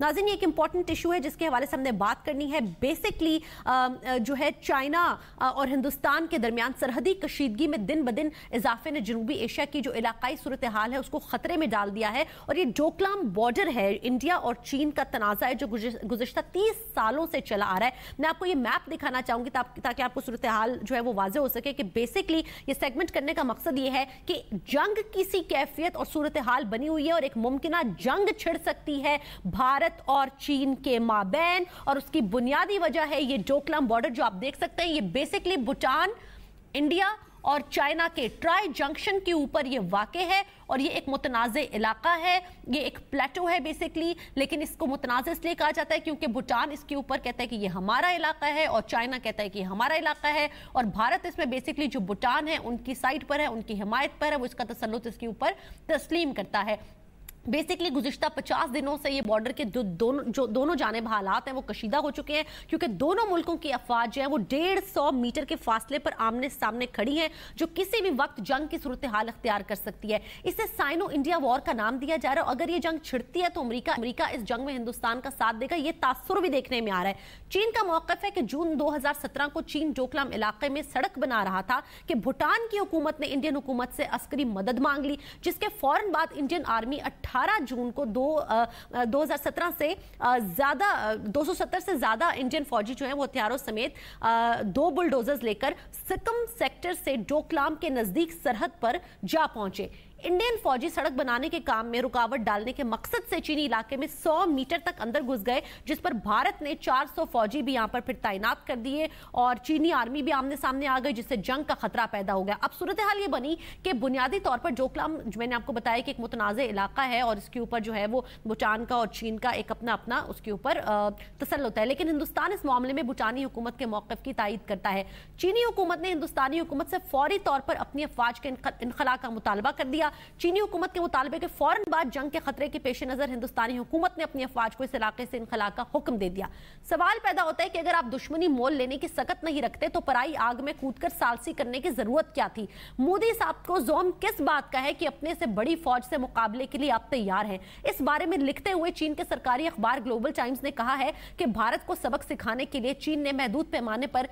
नाजिन एक important issue है जिसके हवाले से हमने बात करनी है बेसिकली जो है चाइना और हिंदुस्तान के दरमियान सरहदी कशीदगी में दिन ब दिन इजाफे ने जनूबी एशिया की जो इलाकाई सूरत हाल है उसको ख़तरे में डाल दिया है और ये डोकलाम बॉर्डर है इंडिया और चीन का तनाज़ा है जो गुजशत तीस सालों से चला आ रहा है मैं आपको ये मैप दिखाना चाहूंगी ताकि आपको सूरत हाल जो है वो वाजे हो सके कि बेसिकली ये सेगमेंट करने का मकसद ये है कि जंग किसी कैफियत और सूरत हाल बनी हुई है और एक मुमकिन जंग छिड़ सकती है भारत भारत और चीन के माबेन और उसकी बुनियादी वजह है ये डोकलाम बॉर्डर जो आप देख सकते हैं ये बेसिकली भूटान इंडिया और चाइना के ट्राई जंक्शन के ऊपर ये वाक़ है और ये एक मुतनाज़ इलाका है ये एक प्लेटो है बेसिकली लेकिन इसको मुतनाज़ इसलिए कहा जाता है क्योंकि भूटान इसके ऊपर कहता है कि ये हमारा इलाका है और चाइना कहता है कि हमारा इलाका है और भारत इसमें बेसिकली जो भूटान है उनकी साइड पर है उनकी हिमायत पर है वो इसका तसलुत इसके ऊपर तस्लीम करता है बेसिकली गुजशत 50 दिनों से ये बॉर्डर के दो, दोनों जो दोनों जानब हालात हैं वो कशीदा हो चुके हैं क्योंकि दोनों मुल्कों की अफवाज जो है वो डेढ़ सौ मीटर के फासले पर आमने सामने खड़ी हैं जो किसी भी वक्त जंग की सूरत हाल अख्तियार कर सकती है इसे साइनो इंडिया वॉर का नाम दिया जा रहा है अगर ये जंग छिड़ती है तो अमरीका अमरीका इस जंग में हिंदुस्तान का साथ देगा ये तासुर भी देखने में आ रहा है चीन का मौकफ है कि जून दो हजार सत्रह को चीन डोकलाम इलाके में सड़क बना रहा था कि भूटान की हुकूमत ने इंडियन हुकूमत से अस्करी मदद मांग ली जिसके फौरन बाद इंडियन आर्मी अट्ठा 18 जून को दो 2017 से ज़्यादा 270 से ज़्यादा इंडियन फौजी जो हैं वो हथियारों समेत दो बुलडोजर्स लेकर सिकम सेक्टर से डोकलाम के नज़दीक सरहद पर जा पहुंचे इंडियन फौजी सड़क बनाने के काम में रुकावट डालने के मकसद से चीनी इलाके में 100 मीटर तक अंदर घुस गए जिस पर भारत ने 400 फौजी भी यहां पर फिर तैनात कर दिए और चीनी आर्मी भी आमने सामने आ गई जिससे जंग का खतरा पैदा हो गया अब सूरत हाल ये बनी कि बुनियादी तौर पर जोकलाम मैंने आपको बताया कि एक मुतनाज़ इलाका है और इसके ऊपर जो है वो भूटान का और चीन का एक अपना अपना उसके ऊपर तसल होता है लेकिन हिंदुस्तान इस मामले में भूटानी हुकूमत के मौकफ की तायद करता है चीनी हुकूमत ने हिंदुस्तानी हुकूमत से फौरी तौर पर अपनी अफवाज के इनखला का मुतालबा कर दिया चीनी हुकूमत के मुतालबे के फौरन बाद जंग के खतरे के पेश नज़र हिंदुस्तानी हुकूमत ने अपनी अफवाज को इस इलाके से इनखला का हुक्म दे दिया सवाल पैदा होता है कि अगर आप दुश्मनी मोल लेने की सकत नहीं रखते तो पराई आग में कूद कर सालसी करने की जरूरत क्या थी मोदी साहब को जोम किस बात का है कि अपने से बड़ी फौज से मुकाबले के लिए आप तैयार हैं इस बारे में लिखते हुए चीन के सरकारी अखबार ग्लोबल टाइम्स ने कहा है कि भारत को सबक सिखाने के लिए चीन ने महदूद पैमाने पर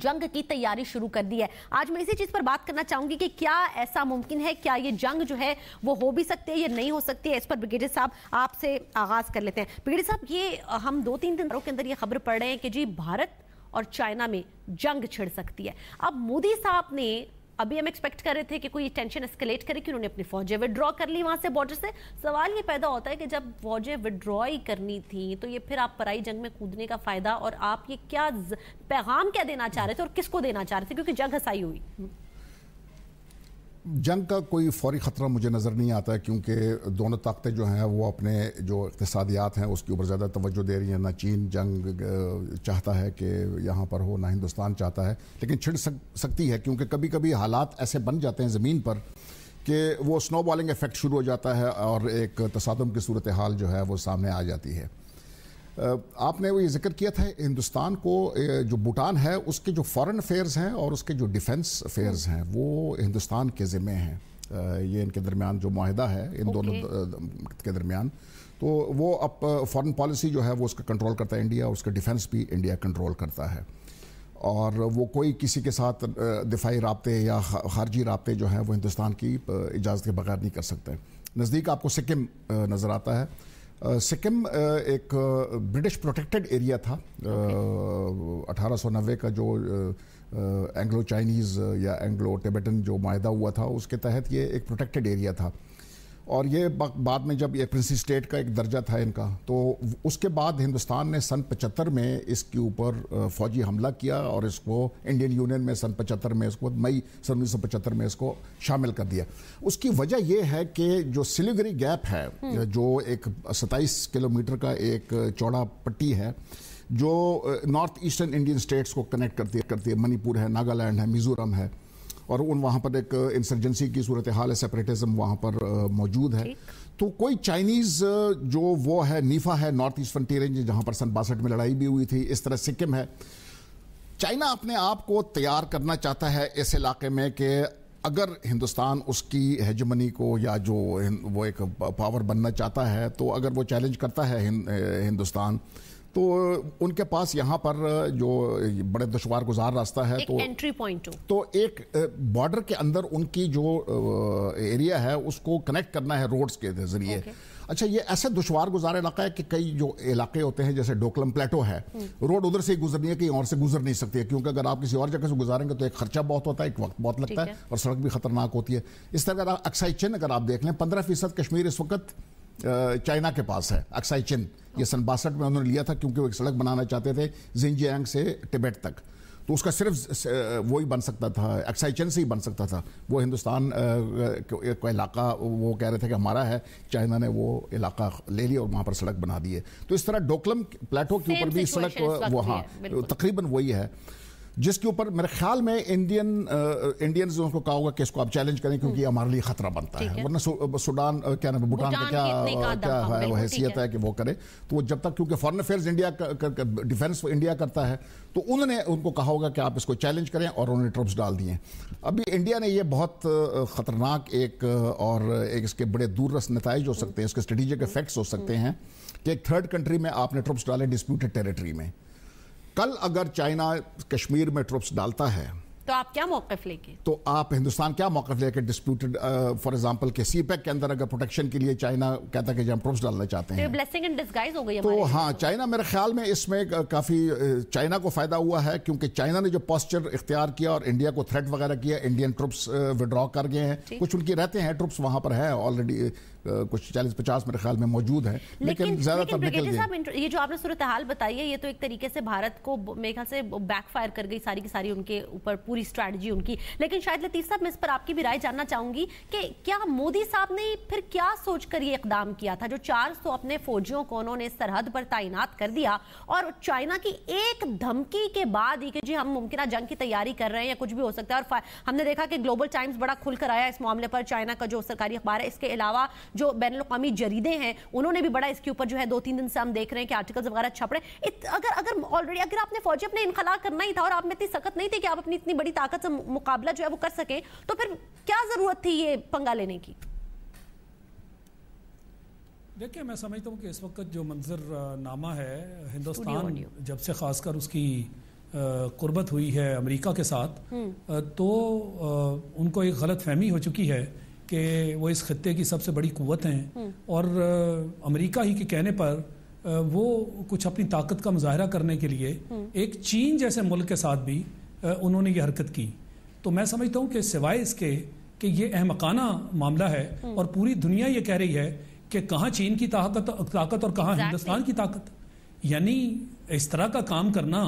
जंग की तैयारी शुरू कर दी है आज मैं इसी चीज पर बात करना चाहूंगी कि क्या ऐसा मुमकिन है क्या ये जंग जो है वो हो भी सकती है या नहीं हो सकती है इस पर ब्रिगेडियर साहब आपसे आगाज कर लेते हैं ब्रिगेडियर साहब ये हम दो तीन दिन के अंदर ये खबर पढ़ रहे हैं कि जी भारत और चाइना में जंग छिड़ सकती है अब मोदी साहब ने अभी हम एक्सपेक्ट कर रहे थे कि कोई टेंशन एस्केलेट करे कि उन्होंने अपनी फौजें विड्रॉ कर ली वहाँ से बॉर्डर से सवाल ये पैदा होता है कि जब फौजें विड्रॉ ही करनी थी तो ये फिर आप पराई जंग में कूदने का फ़ायदा और आप ये क्या पैगाम क्या देना चाह रहे थे और किसको देना चाह रहे थे क्योंकि जंग हंसाई हुई जंग का कोई फौरी ख़तरा मुझे नज़र नहीं आता क्योंकि दोनों ताकतें जो हैं वो अपने जो इकतसादियात हैं उसके ऊपर ज़्यादा तवज्जो दे रही हैं ना चीन जंग चाहता है कि यहाँ पर हो ना हिंदुस्तान चाहता है लेकिन छिड़ सक, सकती है क्योंकि कभी कभी हालात ऐसे बन जाते हैं ज़मीन पर कि वो स्नो बॉलिंग इफ़ेक्ट शुरू हो जाता है और एक तसादम की सूरत हाल जो है वो सामने आ जाती है आपने वो ये जिक्र किया था हिंदुस्तान को जो भूटान है उसके जो फॉरेन अफेयर्स हैं और उसके जो डिफेंस अफेयर्स हैं वो हिंदुस्तान के ज़िम्मे हैं ये इनके दरमियान जो माहिदा है इन okay. दोनों के दरमियान तो वो अब फॉरेन पॉलिसी जो है वो उसका कंट्रोल करता है इंडिया उसका डिफेंस भी इंडिया कंट्रोल करता है और वो कोई किसी के साथ दिफाई रबते या खारजी रबते जो हैं वो हिंदुस्तान की इजाज़त के बगैर नहीं कर सकते नज़दीक आपको सिक्किम नज़र आता है सिक्किम एक ब्रिटिश प्रोटेक्टेड एरिया था अठारह सौ नबे का जो एंग्लो चाइनीज़ या एंग्लो टिबेटन जो माहा हुआ था उसके तहत ये एक प्रोटेक्टेड एरिया था और ये बाद में जब ये प्रिंसी स्टेट का एक दर्जा था इनका तो उसके बाद हिंदुस्तान ने सन पचहत्तर में इसके ऊपर फौजी हमला किया और इसको इंडियन यूनियन में सन पचहत्तर में इसको मई सन उन्नीस में इसको शामिल कर दिया उसकी वजह यह है कि जो सिलीगरी गैप है हम्म। जो एक सत्ताईस किलोमीटर का एक चौड़ा पट्टी है जो नॉर्थ ईस्टर्न इंडियन स्टेट्स को कनेक्ट करती है करती है मणिपुर है नागालैंड है मिजोरम है और उन वहाँ पर एक इंसर्जेंसी की सूरत हाल है सेपरेटिज्म वहाँ पर मौजूद है तो कोई चाइनीज जो वो है नीफा है नॉर्थ ईस्ट फ्रंटियर रेंज जहाँ पर सन बासठ में लड़ाई भी हुई थी इस तरह सिक्किम है चाइना अपने आप को तैयार करना चाहता है इस इलाके में कि अगर हिंदुस्तान उसकी हेजमनी को या जो वो एक पावर बनना चाहता है तो अगर वो चैलेंज करता है हिंदुस्तान तो उनके पास यहाँ पर जो बड़े दुशवार गुजार रास्ता है तो एंट्री पॉइंट तो एक बॉर्डर के अंदर उनकी जो एरिया है उसको कनेक्ट करना है रोड्स के जरिए अच्छा ये ऐसे दुशवार गुजार इलाका है कि कई जो इलाके होते हैं जैसे डोकलम प्लेटो है रोड हम्म। उधर से ही गुजरनी है कहीं और से गुजर नहीं सकती है क्योंकि अगर आप किसी और जगह से गुजारेंगे तो एक खर्चा बहुत होता है एक वक्त बहुत लगता है और सड़क भी खतरनाक होती है इस तरह अक्साई चिन्ह अगर आप देख लें पंद्रह फीसद कश्मीर इस वक्त चाइना के पास है अक्साई चिन ये सन बासठ में उन्होंने लिया था क्योंकि वो एक सड़क बनाना चाहते थे जिनजियांग से टिबेट तक तो उसका सिर्फ वो ही बन सकता था चिन से ही बन सकता था वो हिंदुस्तान का इलाका वो कह रहे थे कि हमारा है चाइना ने वो इलाका ले लिया और वहाँ पर सड़क बना दी है तो इस तरह डोकलम प्लेटो के ऊपर भी सड़क वहाँ तकरीबन वही है जिसके ऊपर मेरे ख्याल में इंडियन इंडियन उनको कहा होगा कि इसको आप चैलेंज करें क्योंकि हम्म। हमारे लिए खतरा बनता है, वरना सूडान uh, uh, क्या नाम भूटान का क्या uh, क्या है वो हैसियत है कि वो करें तो वो जब तक क्योंकि foreign affairs India defence India करता है तो उन्होंने उनको कहा होगा कि आप इसको चैलेंज करें और उन्होंने ट्रप्स डाल दिए अभी इंडिया ने यह बहुत ख़तरनाक एक और एक इसके बड़े दूरस नतज हो सकते हैं इसके स्ट्रेटिजिक हम्म। इफेक्ट्स हो सकते हैं कि एक थर्ड कंट्री में आपने ट्रप्स डाले डिस्प्यूटेड टेरिटरी में कल अगर चाइना कश्मीर में ट्रुप्स डालता है तो आप क्या मौकफ लेंगे तो आप हिंदुस्तान क्या मौकफ लेकर डिस्प्यूटेड फॉर एग्जांपल के सीपैक के अंदर अगर प्रोटेक्शन के लिए चाइना कहता है कि हम डालना चाहते तो हैं ब्लेसिंग एंड डिस्गाइज हो गई तो हाँ चाइना मेरे ख्याल में इसमें uh, काफ़ी चाइना uh, को फ़ायदा हुआ है क्योंकि चाइना ने जो पॉस्चर इख्तियार किया और इंडिया को थ्रेट वगैरह किया इंडियन ट्रुप्स विड्रॉ कर गए हैं कुछ उनकी रहते हैं ट्रुप्स वहां पर है ऑलरेडी uh, कुछ चालीस पचास मेरे ख्याल में मौजूद है लेकिन ज्यादातर निकल ये जो आपने सूरत हाल बताई है ये तो एक तरीके से भारत को मेरे ख्याल से बैकफायर कर गई सारी की सारी उनके ऊपर पूरी पूरी स्ट्रैटेजी उनकी लेकिन शायद लतीफ़ साहब मैं इस पर आपकी भी राय जानना चाहूँगी कि क्या मोदी साहब ने फिर क्या सोच कर ये इकदाम किया था जो चार सौ अपने फौजियों को उन्होंने सरहद पर तैनात कर दिया और चाइना की एक धमकी के बाद ही कि जी हम मुमकिन जंग की तैयारी कर रहे हैं या कुछ भी हो सकता है और हमने देखा कि ग्लोबल टाइम्स बड़ा खुलकर आया इस मामले पर चाइना का जो सरकारी अखबार है इसके अलावा जो बैन अवी जरीदे हैं उन्होंने भी बड़ा इसके ऊपर जो है दो तीन दिन से हम देख रहे हैं कि आर्टिकल्स वगैरह छपड़े अगर अगर ऑलरेडी अगर आपने फौजी अपने इनखला करना ही था और आप में इतनी सख्त नहीं थी कि आप अपनी इतनी बड़ी ताकत से मुकाबला जो है वो कर सकें तो फिर क्या जरूरत थी ये पंगा लेने की देखिए मैं समझता हूँ कि इस वक्त जो मंजरनामा है हिंदुस्तान जब से खासकर उसकी कुर्बत हुई है अमेरिका के साथ हम्म। तो उनको एक गलत फहमी हो चुकी है कि वो इस खत्ते की सबसे बड़ी कुत हैं हम्म। और अमेरिका ही के कहने पर वो कुछ अपनी ताकत का मुजाहरा करने के लिए हम्म। एक चीन जैसे मुल्क के साथ भी उन्होंने ये हरकत की तो मैं समझता हूँ कि सिवाय इसके कि ये अहमकाना मामला है हम्म। और पूरी दुनिया ये कह रही है कि कहाँ चीन की ताकत ताकत और कहाँ हिंदुस्तान की ताकत यानी इस तरह का काम करना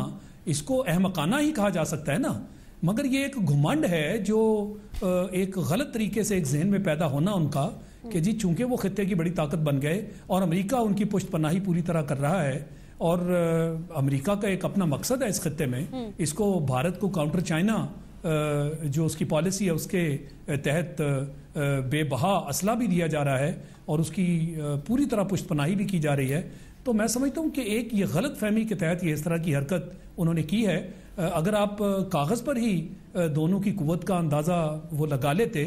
इसको अहमकाना ही कहा जा सकता है ना मगर ये एक घुमंड है जो एक गलत तरीके से एक जहन में पैदा होना उनका कि हम्म। जी चूंकि वो खत्े की बड़ी ताकत बन गए और अमेरिका उनकी पुष्ट पनाही पूरी तरह कर रहा है और अमेरिका का एक अपना मकसद है इस खत्े में हम्म। इसको भारत को काउंटर चाइना जो उसकी पॉलिसी है उसके तहत बेबहा असला भी दिया जा रहा है और उसकी पूरी तरह पुष्पनाही भी की जा रही है तो मैं समझता हूँ कि एक ये गलत फहमी के तहत ये इस तरह की हरकत उन्होंने की है अगर आप कागज़ पर ही दोनों की कुत का अंदाज़ा वो लगा लेते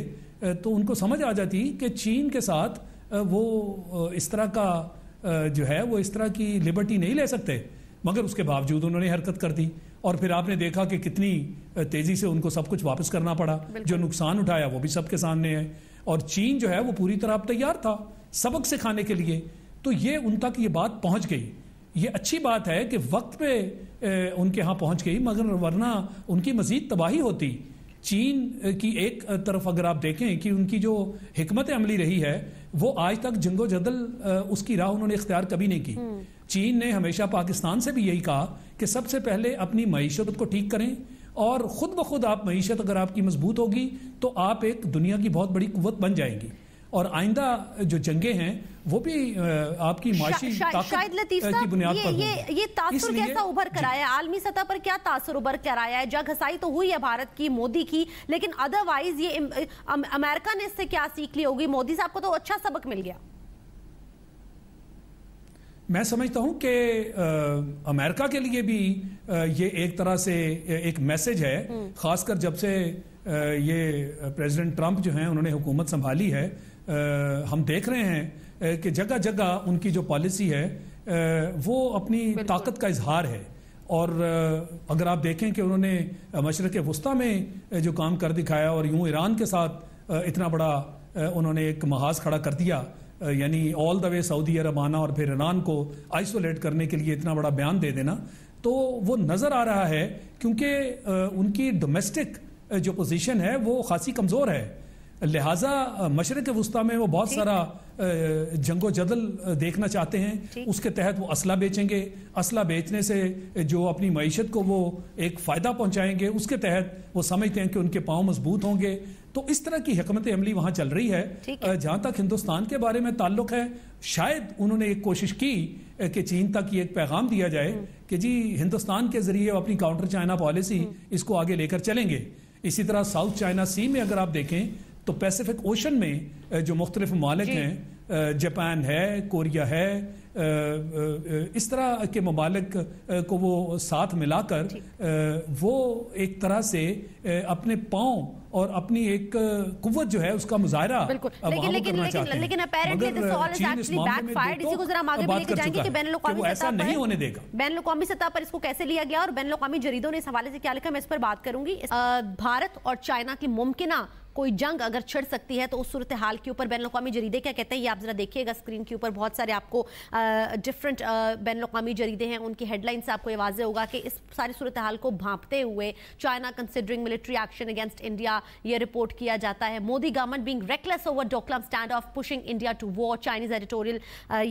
तो उनको समझ आ जाती कि चीन के साथ वो इस तरह का जो है वो इस तरह की लिबर्टी नहीं ले सकते मगर उसके बावजूद उन्होंने हरकत कर दी और फिर आपने देखा कि कितनी तेजी से उनको सब कुछ वापस करना पड़ा जो नुकसान उठाया वो भी सबके सामने है और चीन जो है वो पूरी तरह तैयार था सबक से खाने के लिए तो ये उन तक ये बात पहुंच गई ये अच्छी बात है कि वक्त पे उनके यहाँ पहुंच गई मगर वरना उनकी मजीद तबाही होती चीन की एक तरफ अगर आप देखें कि उनकी जो हमत अमली रही है वो आज तक जंगो जदल उसकी राह उन्होंने इख्तियार कभी नहीं की हम्म। चीन ने हमेशा पाकिस्तान से भी यही कहा कि सबसे पहले अपनी मीशत को ठीक करें और ख़ुद ब खुद आप मीशत अगर आपकी मजबूत होगी तो आप एक दुनिया की बहुत बड़ी कुत बन जाएंगी और आइंदा जो जंगे हैं वो भी आपकी माशी शा, शा, शायद लतीफ की बुनियाद ये, पर ये ये तासुर कैसा उभर कर आया आलमी सतह पर क्या तासुर उभर कर आया है जग हसाई तो हुई है भारत की मोदी की लेकिन अदरवाइज ये अमेरिका ने इससे क्या सीख ली होगी मोदी साहब को तो अच्छा सबक मिल गया मैं समझता हूं कि अमेरिका के लिए भी आ, ये एक तरह से एक मैसेज है हम्म। खासकर जब से आ, ये प्रेसिडेंट ट्रंप जो हैं उन्होंने हुकूमत संभाली है हम देख रहे हैं कि जगह जगह उनकी जो पॉलिसी है वो अपनी ताकत का इजहार है और अगर आप देखें कि उन्होंने मशरक़ वस्ती में जो काम कर दिखाया और यूँ ईरान के साथ इतना बड़ा उन्होंने एक महाज खड़ा कर दिया यानी all the way Saudi Arabia आना और फिर ईरान को आइसोलेट करने के लिए इतना बड़ा बयान दे देना तो वो नज़र आ रहा है क्योंकि उनकी डोमेस्टिक जो पोजीशन है वो खासी कमज़ोर है लिहाजा मशरक वस्ती में वो बहुत सारा जंगो जदल देखना चाहते हैं उसके तहत वो असला बेचेंगे असला बेचने से जो अपनी मीशत को वो एक फ़ायदा पहुंचाएंगे उसके तहत वो समझते हैं कि उनके पाँव मजबूत होंगे तो इस तरह की हकमत अमली वहाँ चल रही है जहाँ तक हिंदुस्तान के बारे में ताल्लुक है शायद उन्होंने एक कोशिश की कि चीन तक ये एक पैगाम दिया जाए हम्म। कि जी हिंदुस्तान के ज़रिए अपनी काउंटर चाइना पॉलिसी हम्म। इसको आगे लेकर चलेंगे इसी तरह साउथ चाइना सी में अगर आप देखें तो पैसिफिक ओशन में जो मुख्तलिफ ममालिक हैं जापान है कोरिया है इस तरह के ममालिक को वो साथ मिलाकर वो एक तरह से अपने पाँव और अपनी एक कुवत जो है उसका मुजाहरा लेकिन लेकिन लेकिन लेकिन अपेरेंटली दिस नहीं होने देगा बैन अवी सतह पर इसको कैसे लिया गया और बैन अवी जरीदों ने इस हवाले से क्या लिखा मैं इस पर बात करूंगी भारत और चाइना की मुमकिन कोई जंग अगर छिड़ सकती है तो उस सूरत हाल के ऊपर बैन अवी जरीदे क्या कहते हैं ये आप ज़रा देखिएगा स्क्रीन के ऊपर बहुत सारे आपको डिफरेंट बैन अवी जरीदे हैं उनकी हेडलाइन से आपको ये वाजह होगा कि इस सारी सूरत हाल को भांपते हुए China considering military action against India ये रिपोर्ट किया जाता है Modi government being reckless over Doklam stand off pushing India to war Chinese editorial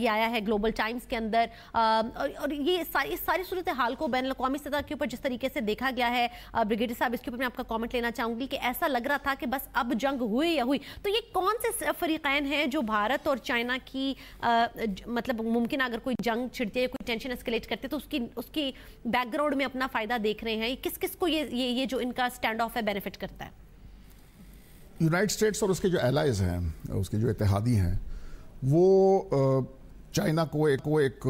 ये आया है ग्लोबल टाइम्स के अंदर और ये इस सारी सूरत हाल को बैन अवी सतह के ऊपर जिस तरीके से देखा गया है ब्रिगेडियर साहब इसके ऊपर मैं आपका कॉमेंट लेना चाहूँगी कि ऐसा लग रहा था कि बस अब जंग हुई या हुई तो ये कौन से फरीकैन हैं जो भारत और चाइना की आ, मतलब मुमकिन अगर कोई जंग छिड़ती है कोई टेंशन एस्केलेट करते तो उसकी उसकी बैकग्राउंड में अपना फ़ायदा देख रहे हैं किस किस को ये ये ये जो इनका स्टैंड ऑफ है बेनिफिट करता है यूनाइट स्टेट्स और उसके जो एलाइज हैं उसके जो इतिहादी हैं वो चाइना को एक को एक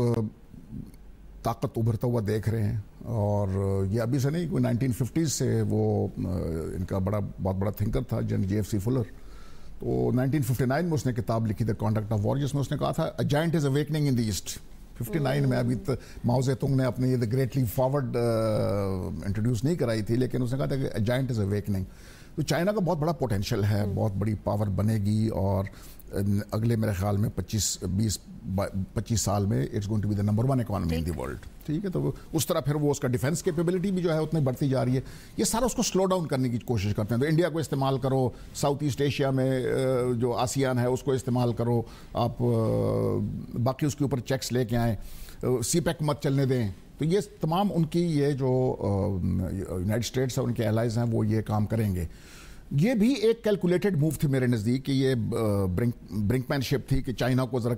ताकत उभरता हुआ देख रहे हैं और ये अभी से नहीं कोई 1950 से वो इनका बड़ा बहुत बड़ा थिंकर था जन जे एफ सी फुलर तो 1959 में उसने किताब लिखी द कॉन्डक्ट ऑफ वॉर जिसमें उसने कहा था a giant is awakening in the east 59 में अभी तो माओजे तुंग ने अपने ये the great leap forward introduce नहीं कराई थी लेकिन उसने कहा था कि जाइंट इज अवेकनिंग तो चाइना का बहुत बड़ा पोटेंशियल है हम्म। बहुत बड़ी पावर बनेगी और अगले मेरे ख्याल में 25 20 25 साल में it's going to be the number one economy in the world ठीक है तो उस तरह फिर वो उसका डिफेंस कैपेबिलिटी भी जो है उतनी बढ़ती जा रही है ये सारा उसको स्लो डाउन करने की कोशिश करते हैं तो इंडिया को इस्तेमाल करो साउथ ईस्ट एशिया में जो आसियान है उसको इस्तेमाल करो आप बाकी उसके ऊपर चेक्स लेके आएँ सी पैक मत चलने दें तो ये तमाम उनकी ये जो यूनाइट स्टेट्स और उनके एलाइज हैं वो ये काम करेंगे ये भी एक कैलकुलेटेड मूव थी मेरे नज़दीक कि ये ब्रिंक ब्रिंकमैनशिप थी कि चाइना को जरा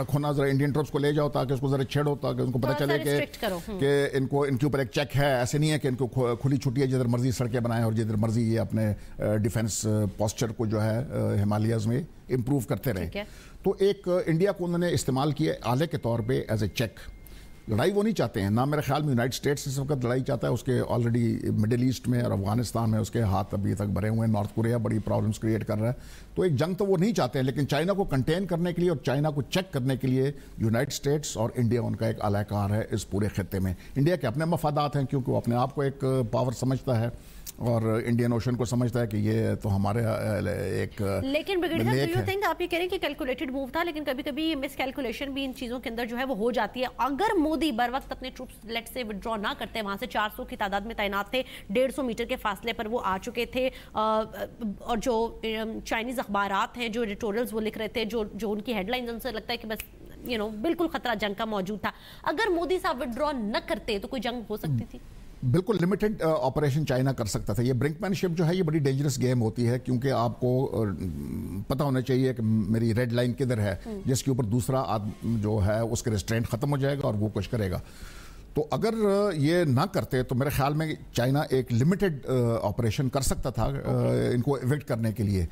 रखो ना जरा इंडियन ट्रप्स को ले जाओ ताकि उसको जरा छेड़ो ताकि उनको पता चले कि हम्म। कि इनको इनके ऊपर एक चेक है ऐसे नहीं है कि इनको खुली छुट्टी है जिधर मर्जी सड़कें बनाएं और जिधर मर्जी ये अपने डिफेंस पॉस्चर को जो है हिमालयाज में इम्प्रूव करते रहे तो एक इंडिया को उन्होंने इस्तेमाल किया आले के तौर पर एज ए चेक लड़ाई वो नहीं चाहते हैं ना मेरे ख्याल में यूनाइटेड स्टेट्स इस वक्त लड़ाई चाहता है उसके ऑलरेडी मिडिल ईस्ट में और अफगानिस्तान में उसके हाथ अभी तक भरे हुए हैं नॉर्थ कोरिया बड़ी प्रॉब्लम्स क्रिएट कर रहा है तो एक जंग तो वो नहीं चाहते हैं लेकिन चाइना को कंटेन करने के लिए और चाइना को चेक करने के लिए यूनाइटेड स्टेट्स और इंडिया उनका एक अलाकार है इस पूरे खत्े में इंडिया के अपने मफादात हैं क्योंकि वो अपने आप को एक पावर uh, समझता है और इंडियन ओशन को समझता है कि ये तो हमारे एक लेकिन ब्रिगेडियर डू यू थिंक आप ये कह रहे हैं कि कैलकुलेटेड मूव था लेकिन कभी कभी मिस कैलकुलेशन भी इन चीज़ों के अंदर जो है वो हो जाती है अगर मोदी बर वक्त अपने ट्रूप लेट से विदड्रॉ ना करते वहाँ से 400 की तादाद में तैनात थे 150 मीटर के फासले पर वो आ चुके थे और जो चाइनीज़ अखबार हैं जो एडिटोरियल्स वो लिख रहे थे जो जो उनकी हेडलाइंस उनसे लगता है कि बस यू नो बिल्कुल खतरा जंग का मौजूद था अगर मोदी साहब विदड्रॉ न करते तो कोई जंग हो सकती थी बिल्कुल लिमिटेड ऑपरेशन चाइना कर सकता था ये ब्रिंकमैनशिप जो है ये बड़ी डेंजरस गेम होती है क्योंकि आपको uh, पता होना चाहिए कि मेरी रेड लाइन किधर है हम्म। जिसके ऊपर दूसरा आदमी जो है उसके रेस्टोरेंट ख़त्म हो जाएगा और वो कुछ करेगा तो अगर uh, ये ना करते तो मेरे ख्याल में चाइना एक लिमिटेड ऑपरेशन uh, कर सकता था okay. इनको इवेक्ट करने के लिए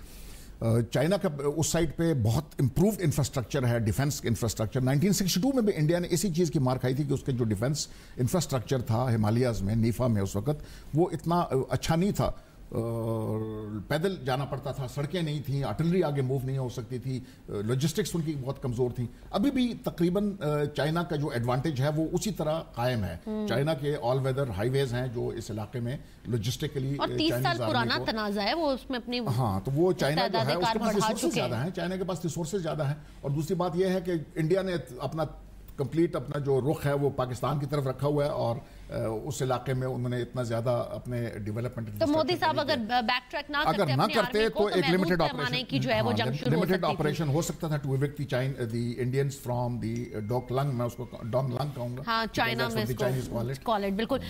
चाइना का उस साइड पे बहुत इंप्रूव इंफ्रास्ट्रक्चर है डिफेंस इंफ्रास्ट्रक्चर 1962 में भी इंडिया ने इसी चीज़ की मार खाई थी कि उसके जो डिफेंस इंफ्रास्ट्रक्चर था हिमालयाज में नीफा में उस वक्त वो इतना अच्छा नहीं था पैदल जाना पड़ता था सड़कें नहीं थी आर्टिलरी आगे मूव नहीं हो सकती थी लॉजिस्टिक्स उनकी बहुत कमज़ोर थी अभी भी तकरीबन चाइना का जो एडवांटेज है वो उसी तरह कायम है हम्म। चाइना के ऑल वेदर हाईवेज हैं जो इस इलाके में लॉजिस्टिकली पुराना है हाँ तो वो चाइना जो है उसके पास ज़्यादा चाइना के पास रिसोर्सेज ज़्यादा है और दूसरी बात यह है कि इंडिया ने अपना कंप्लीट अपना जो रुख है वो पाकिस्तान की तरफ रखा हुआ है और उस इलाके में उन्होंने इतना ज्यादा अपने डेवलपमेंट तो मोदी साहब अगर बैक ट्रैक ना अगर ना करते तो, तो, एक लिमिटेड ऑपरेशन जो है वो लिमिटेड हाँ, ऑपरेशन हो सकता था to evict the Indians from the Doklam मैं उसको डोंगलंग कहूंगा हाँ चाइना में कॉलेट बिल्कुल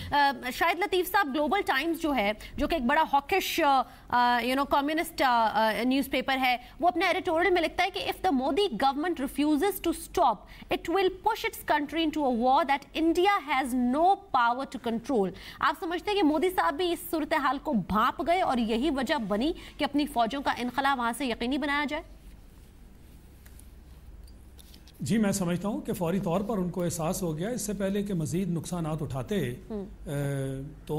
शायद लतीफ साहब ग्लोबल टाइम्स जो है जो कि एक बड़ा hawkish you know communist newspaper है वो अपने एडिटोरियल में लिखता है कि if the Modi government refuse to stop it will push its country into a war that India has no power power to control आप समझते हैं कि मोदी साहब भी इस सूरत हाल को भाप गए और यही वजह बनी कि अपनी फौजों का इनखला वहां से यकीनी बनाया जाए जी मैं समझता हूँ कि फौरी तौर पर उनको एहसास हो गया इससे पहले कि मज़ीद नुकसान उठाते हम्म। तो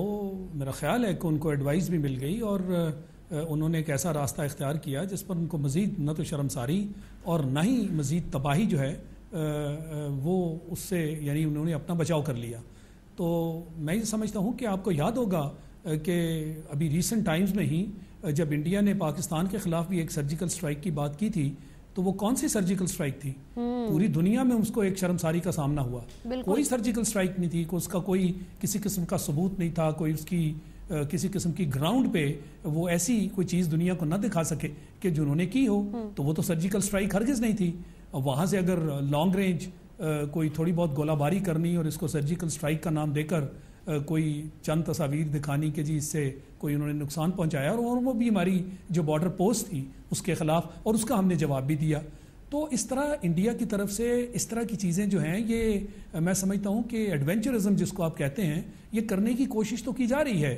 मेरा ख्याल है कि उनको एडवाइस भी मिल गई और उन्होंने एक ऐसा रास्ता इख्तियार किया जिस पर उनको मज़ीद न तो शर्मसारी और ना ही मज़ीद तबाही जो है वो उससे यानी उन्होंने अपना बचाव कर लिया तो मैं ये समझता हूँ कि आपको याद होगा कि अभी रिसेंट टाइम्स में ही जब इंडिया ने पाकिस्तान के ख़िलाफ़ भी एक सर्जिकल स्ट्राइक की बात की थी तो वो कौन सी सर्जिकल स्ट्राइक थी हम्म। पूरी दुनिया में उसको एक शर्मसारी का सामना हुआ कोई सर्जिकल स्ट्राइक नहीं थी को उसका कोई किसी किस्म का सबूत नहीं था कोई उसकी किसी किस्म की ग्राउंड पे वो ऐसी कोई चीज़ दुनिया को ना दिखा सके कि जिन्होंने की हो हम्म। तो वो तो सर्जिकल स्ट्राइक हरगिज़ नहीं थी वहाँ से अगर लॉन्ग रेंज कोई थोड़ी बहुत गोलाबारी करनी और इसको सर्जिकल स्ट्राइक का नाम देकर कोई चंद तस्वीर दिखानी कि जी इससे कोई उन्होंने नुकसान पहुंचाया और वो भी हमारी जो बॉर्डर पोस्ट थी उसके ख़िलाफ़ और उसका हमने जवाब भी दिया तो इस तरह इंडिया की तरफ से इस तरह की चीज़ें जो हैं ये मैं समझता हूँ कि एडवेंचरिज्म जिसको आप कहते हैं ये करने की कोशिश तो की जा रही है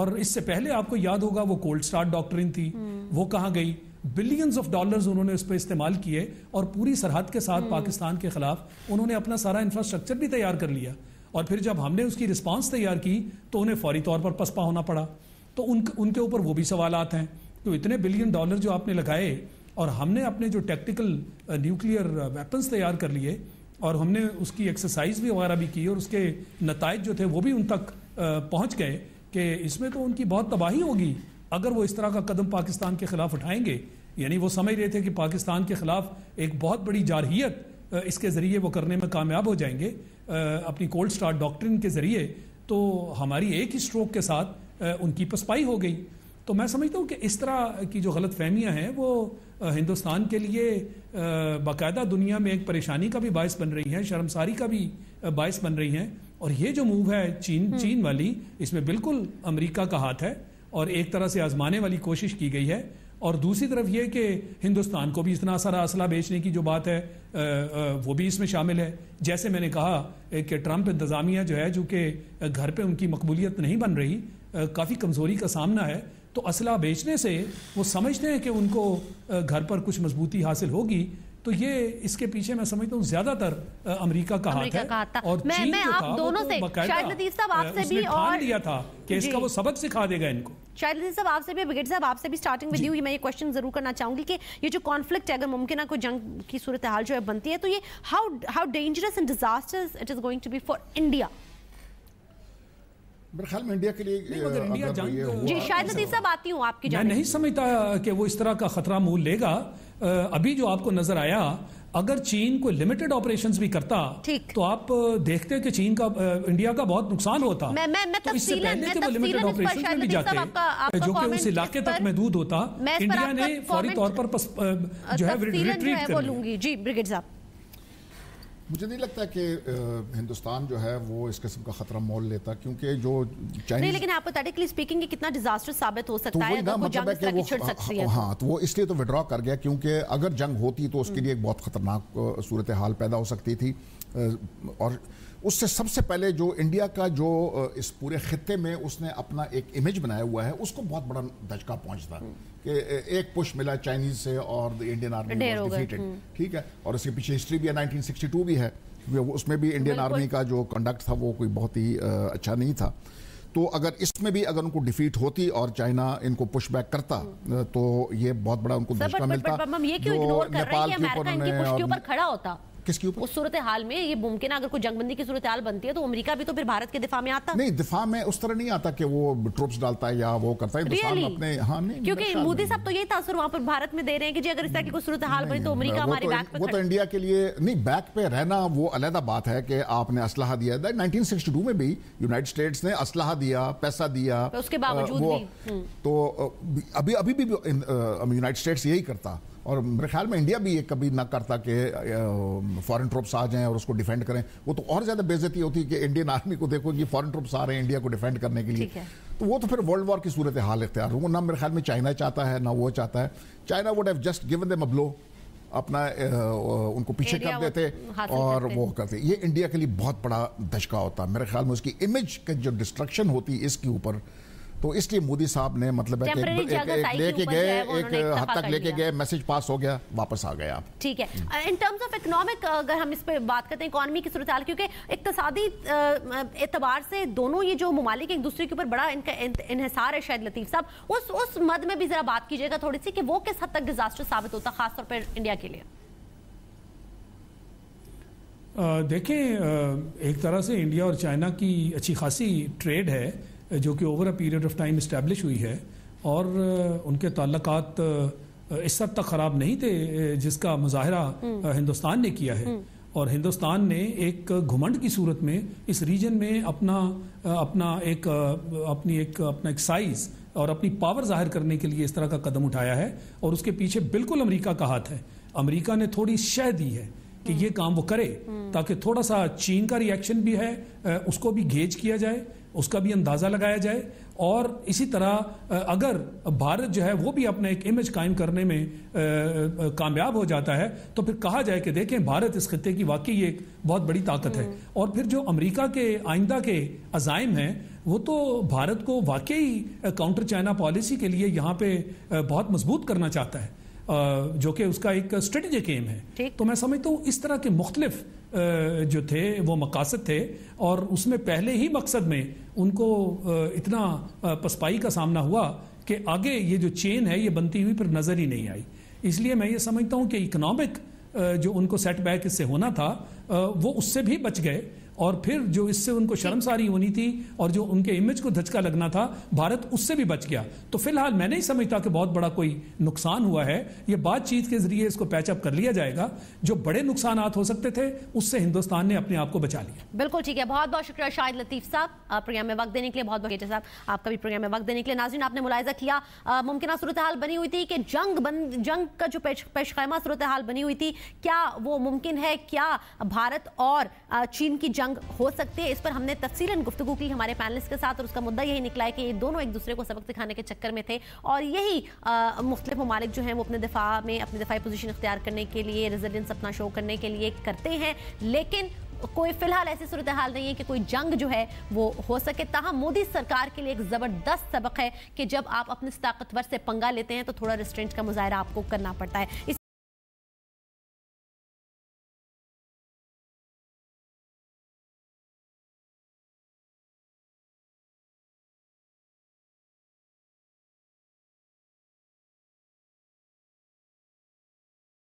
और इससे पहले आपको याद होगा वो कोल्ड स्टार्ट डॉक्टरिन थी हम्म। वो कहाँ गई बिलियंस ऑफ डॉलर्स उन्होंने उस पर इस्तेमाल किए और पूरी सरहद के साथ हम्म। पाकिस्तान के खिलाफ उन्होंने अपना सारा इंफ्रास्ट्रक्चर भी तैयार कर लिया और फिर जब हमने उसकी रिस्पांस तैयार की तो उन्हें फौरी तौर पर पसपा होना पड़ा तो उन उनके ऊपर वो भी सवाल आते हैं तो इतने बिलियन डॉलर जो आपने लगाए और हमने अपने जो टेक्टिकल न्यूक्लियर वेपन्स तैयार कर लिए और हमने उसकी एक्सरसाइज भी वगैरह भी की और उसके नतज जो थे वो भी उन तक uh, पहुँच गए कि इसमें तो उनकी बहुत तबाही होगी अगर वो इस तरह का कदम पाकिस्तान के खिलाफ उठाएंगे यानी वो समझ रहे थे कि पाकिस्तान के खिलाफ एक बहुत बड़ी जारहीत इसके ज़रिए वो करने में कामयाब हो जाएंगे अपनी कोल्ड स्टार्ट डॉक्ट्रिन के ज़रिए तो हमारी एक ही स्ट्रोक के साथ उनकी पसपाई हो गई तो मैं समझता हूँ कि इस तरह की जो गलत फहमियाँ हैं वो हिंदुस्तान के लिए बाकायदा दुनिया में एक परेशानी का भी बायस बन रही हैं शर्मसारी का भी बायस बन रही हैं और ये जो मूव है चीन हम्म। चीन वाली इसमें बिल्कुल अमेरिका का हाथ है और एक तरह से आजमाने वाली कोशिश की गई है और दूसरी तरफ यह कि हिंदुस्तान को भी इतना सारा असला बेचने की जो बात है वो भी इसमें शामिल है जैसे मैंने कहा कि ट्रंप इंतज़ामिया जो है जो कि घर पे उनकी मकबूलियत नहीं बन रही काफ़ी कमज़ोरी का सामना है तो असला बेचने से वो समझते हैं कि उनको घर पर कुछ मजबूती हासिल होगी तो ये इसके पीछे मैं समझता हूँ ज्यादातर अमेरिका का हाथ है और मैं, चीन मैं जो आप दोनों तो से शायद लतीफ आपसे भी और दिया था कि इसका वो सबक सिखा देगा इनको शायद लतीफ साहब आपसे भी ब्रिगेड साहब आपसे भी स्टार्टिंग विद यू मैं ये क्वेश्चन जरूर करना चाहूंगी कि ये जो कॉन्फ्लिक्ट है अगर मुमकिन है कोई जंग की सूरत हाल जो है बनती है तो ये how how dangerous and disasters it is going to be for India मेरे ख्याल में इंडिया के लिए जी शायद तो लतीफ साहब आती हूँ आपकी मैं नहीं समझता कि वो इस तरह का खतरा मोल लेगा अभी जो आपको नजर आया अगर चीन कोई लिमिटेड ऑपरेशंस भी करता तो आप देखते कि चीन का इंडिया का बहुत नुकसान होता मैं, मैं, मैं तो इससे पहले कि वो लिमिटेड ऑपरेशन भी जाते आपका, जो कि उस इलाके तक महदूद होता इंडिया ने फौरी तौर पर जो है रिट्रीट कर लूंगी जी ब्रिगेड साहब मुझे नहीं लगता कि हिंदुस्तान जो है वो इस किस्म का खतरा मोल लेता क्योंकि जो चाइनीज लेकिन हाइपोथेटिकली स्पीकिंग कि कितना डिजास्टर साबित हो सकता तो है मतलब कि वो सकती है हाँ तो वो इसलिए तो विड्रॉ कर गया क्योंकि अगर जंग होती तो उसके हम्म। लिए एक बहुत खतरनाक सूरत हाल पैदा हो सकती थी और उससे सबसे पहले जो इंडिया का जो इस पूरे खत्े में उसने अपना एक इमेज बनाया हुआ है उसको बहुत बड़ा धचका पहुंचता हम्म। कि एक पुश मिला चाइनीज से और इंडियन आर्मी डिफीटेड ठीक है और इसके पीछे हिस्ट्री भी है नाइनटीन भी है उसमें भी इंडियन आर्मी का जो कंडक्ट था वो कोई बहुत ही अच्छा नहीं था तो अगर इसमें भी अगर उनको डिफीट होती और चाइना इनको पुश बैक करता हम्म। तो ये बहुत बड़ा उनको धचका मिलता जो नेपाल के ऊपर खड़ा होता किसके ऊपर उस सूरत हाल में ये मुमकिन है अगर कोई जंगबंदी की सूरत हाल बनती है तो अमेरिका भी तो फिर भारत के दिफा में आता नहीं दिफा में उस तरह नहीं आता कि वो ट्रुप्स डालता है या वो करता है really? अपने हाँ नहीं क्योंकि मोदी साहब तो यही तासर वहाँ पर भारत में दे रहे हैं कि जी अगर इस तरह की कोई सूरत हाल बनी तो अमरीका हमारे बैक वो तो इंडिया के लिए नहीं बैक पे रहना वो अलहदा बात है कि आपने असलाह दिया नाइनटीन सिक्सटी टू में भी यूनाइटेड स्टेट्स ने असलाह दिया पैसा दिया उसके बावजूद हम्म। तो अभी अभी भी यूनाइटेड स्टेट्स यही करता और मेरे ख्याल में इंडिया भी ये कभी ना करता कि फॉरेन ट्रुप्स आ जाएं और उसको डिफेंड करें वो तो और ज़्यादा बेजती होती है कि इंडियन आर्मी को देखो कि फॉरेन ट्रुप्स आ रहे हैं इंडिया को डिफेंड करने के लिए तो वो तो फिर वर्ल्ड वॉर की सूरत हाल इख्तियार वो ना मेरे ख्याल में चाइना चाहता है ना वो चाहता है China would have just given them uh अपना उनको पीछे कर देते और वो करते ये इंडिया के लिए बहुत बड़ा धचका होता मेरे ख्याल में उसकी इमेज का जो डिस्ट्रक्शन होती इसके ऊपर तो इसलिए मोदी साहब ने मतलब एक, एक, एक, एक लेके गए एक, हद तक लेके गए मैसेज पास हो गया वापस आ गया ठीक है hmm. In terms of economic अगर हम इस पर बात करते हैं इकोनॉमी की सूरत क्योंकि इकतदी एतबार से दोनों ये जो ममालिक एक दूसरे के ऊपर बड़ा इनका इहसार है शायद लतीफ़ साहब उस उस मद में भी ज़रा बात कीजिएगा थोड़ी सी कि वो किस हद तक डिजास्टर साबित होता है खासतौर पर इंडिया के लिए देखें एक तरह से इंडिया और चाइना की अच्छी खासी ट्रेड है जो कि over a period of time establish हुई है और उनके ताल्लक इस हद तक ख़राब नहीं थे जिसका मुजाहरा हम्म। हिंदुस्तान ने किया है हम्म। और हिंदुस्तान ने एक घुमंड की सूरत में इस रीजन में अपना अपना एक अपनी एक अपना एक साइज़ और अपनी पावर जाहिर करने के लिए इस तरह का कदम उठाया है और उसके पीछे बिल्कुल अमेरिका का हाथ है अमेरिका ने थोड़ी शह दी है कि हम्म। ये काम वो करे ताकि थोड़ा सा चीन का रिएक्शन भी है उसको भी गेज किया जाए उसका भी अंदाज़ा लगाया जाए और इसी तरह अगर भारत जो है वो भी अपना एक इमेज कायम करने में कामयाब हो जाता है तो फिर कहा जाए कि देखें भारत इस खत्े की वाकई एक बहुत बड़ी ताकत है हम्म। और फिर जो अमेरिका के आइंदा के अजाइम हैं वो तो भारत को वाकई काउंटर चाइना पॉलिसी के लिए यहाँ पे बहुत मजबूत करना चाहता है जो कि उसका एक स्ट्रेटजिक एम है तो मैं समझता हूँ इस तरह के मुख्तलिफ जो थे वो मकासद थे और उसमें पहले ही मकसद में उनको इतना पसपाई का सामना हुआ कि आगे ये जो चेन है ये बनती हुई पर नज़र ही नहीं आई इसलिए मैं ये समझता हूँ कि इकनॉमिक जो उनको सेटबैक इससे होना था वो उससे भी बच गए और फिर जो इससे उनको शर्मसारी होनी थी और जो उनके इमेज को धचका लगना था भारत उससे भी बच गया तो फिलहाल मैं नहीं समझता कि बहुत बड़ा कोई नुकसान हुआ है ये बातचीत के जरिए इसको पैचअप कर लिया जाएगा जो बड़े नुकसान हो सकते थे उससे हिंदुस्तान ने अपने आप को बचा लिया बिल्कुल ठीक है बहुत बहुत शुक्रिया शाहिद लतीफ साहब प्रोग्राम में वक्त देने के लिए बहुत बहुत साहब आपका भी प्रोग्राम में वक्त देने के लिए नाजिन आपने मुलायजा किया मुमकिन सूरत हाल बनी हुई थी कि जंग बन जंग का जो पेश खैमा सूरत हाल बनी हुई थी क्या वो मुमकिन है क्या भारत और चीन की जंग हो सकती है इस पर हमने तफसीला गुफ्तु की हमारे पैनलिस्ट के साथ और उसका मुद्दा यही निकला है कि ये दोनों एक दूसरे को सबक सिखाने के चक्कर में थे और यही मुख्तलिफ ममालिक जो हैं वो अपने दिफा में अपनी दिफाई पोजिशन अख्तियार करने के लिए रेजिडेंस अपना शो करने के लिए करते हैं लेकिन कोई फिलहाल ऐसी सूरत हाल नहीं है कि कोई जंग जो है वो हो सके तहम मोदी सरकार के लिए एक ज़बरदस्त सबक है कि जब आप अपने ताकतवर से पंगा लेते हैं तो थोड़ा रिस्ट्रेंट का मुजाहरा आपको करना पड़ता है